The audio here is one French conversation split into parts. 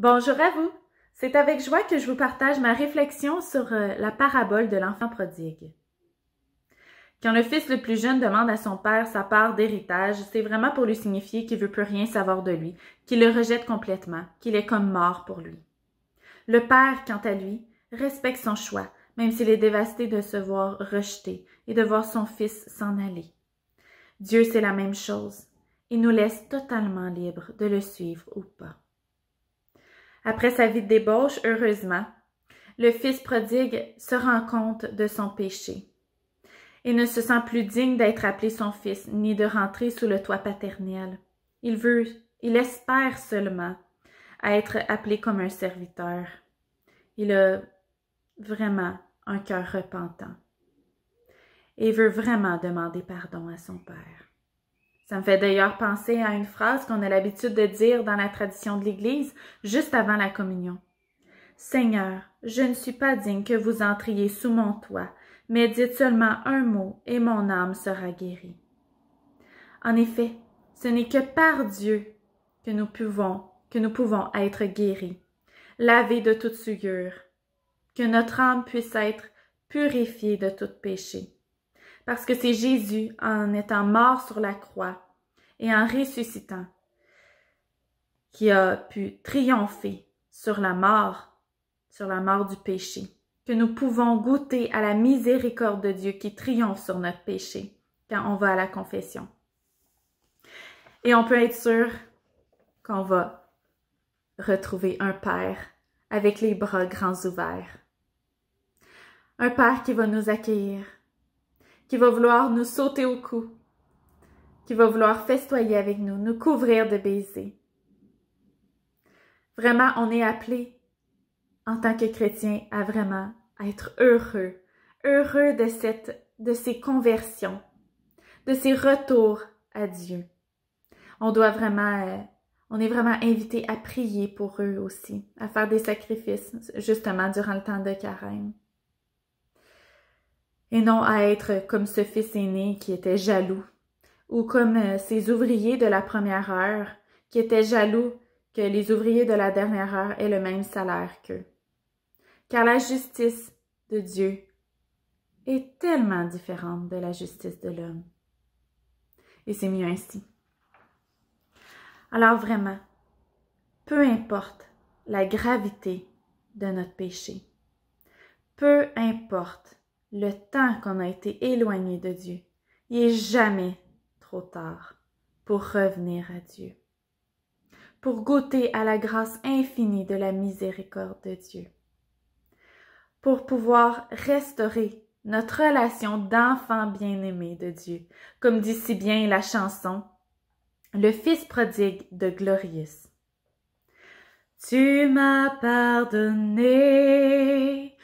Bonjour à vous! C'est avec joie que je vous partage ma réflexion sur euh, la parabole de l'enfant prodigue. Quand le fils le plus jeune demande à son père sa part d'héritage, c'est vraiment pour lui signifier qu'il veut plus rien savoir de lui, qu'il le rejette complètement, qu'il est comme mort pour lui. Le père, quant à lui, respecte son choix, même s'il est dévasté de se voir rejeté et de voir son fils s'en aller. Dieu, c'est la même chose. Il nous laisse totalement libres de le suivre ou pas. Après sa vie de débauche, heureusement, le fils prodigue se rend compte de son péché et ne se sent plus digne d'être appelé son fils ni de rentrer sous le toit paternel. Il veut, il espère seulement être appelé comme un serviteur. Il a vraiment un cœur repentant et veut vraiment demander pardon à son Père. Ça me fait d'ailleurs penser à une phrase qu'on a l'habitude de dire dans la tradition de l'Église juste avant la communion. Seigneur, je ne suis pas digne que vous entriez sous mon toit, mais dites seulement un mot et mon âme sera guérie. En effet, ce n'est que par Dieu que nous pouvons, que nous pouvons être guéris, lavés de toute souillure, que notre âme puisse être purifiée de tout péché parce que c'est Jésus, en étant mort sur la croix et en ressuscitant, qui a pu triompher sur la mort, sur la mort du péché, que nous pouvons goûter à la miséricorde de Dieu qui triomphe sur notre péché quand on va à la confession. Et on peut être sûr qu'on va retrouver un Père avec les bras grands ouverts. Un Père qui va nous accueillir, qui va vouloir nous sauter au cou, qui va vouloir festoyer avec nous, nous couvrir de baisers. Vraiment, on est appelé en tant que chrétien à vraiment être heureux, heureux de, cette, de ces conversions, de ces retours à Dieu. On doit vraiment, euh, on est vraiment invité à prier pour eux aussi, à faire des sacrifices, justement, durant le temps de carême et non à être comme ce fils aîné qui était jaloux, ou comme euh, ces ouvriers de la première heure qui étaient jaloux que les ouvriers de la dernière heure aient le même salaire qu'eux. Car la justice de Dieu est tellement différente de la justice de l'homme. Et c'est mieux ainsi. Alors vraiment, peu importe la gravité de notre péché, peu importe le temps qu'on a été éloigné de Dieu. Il n'est jamais trop tard pour revenir à Dieu, pour goûter à la grâce infinie de la miséricorde de Dieu, pour pouvoir restaurer notre relation d'enfant bien-aimé de Dieu, comme dit si bien la chanson Le Fils prodigue de Glorius. Tu m'as pardonné,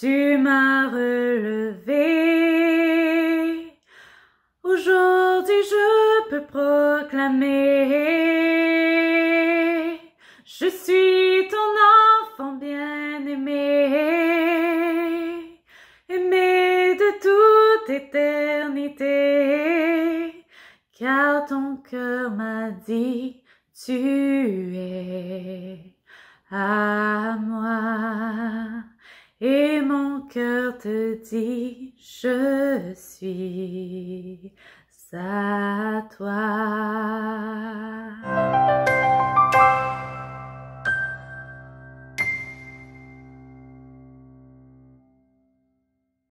tu m'as relevé. Aujourd'hui je peux proclamer, je suis ton enfant bien-aimé, aimé de toute éternité, car ton cœur m'a dit, tu es à moi et mon cœur te dit, je suis à toi.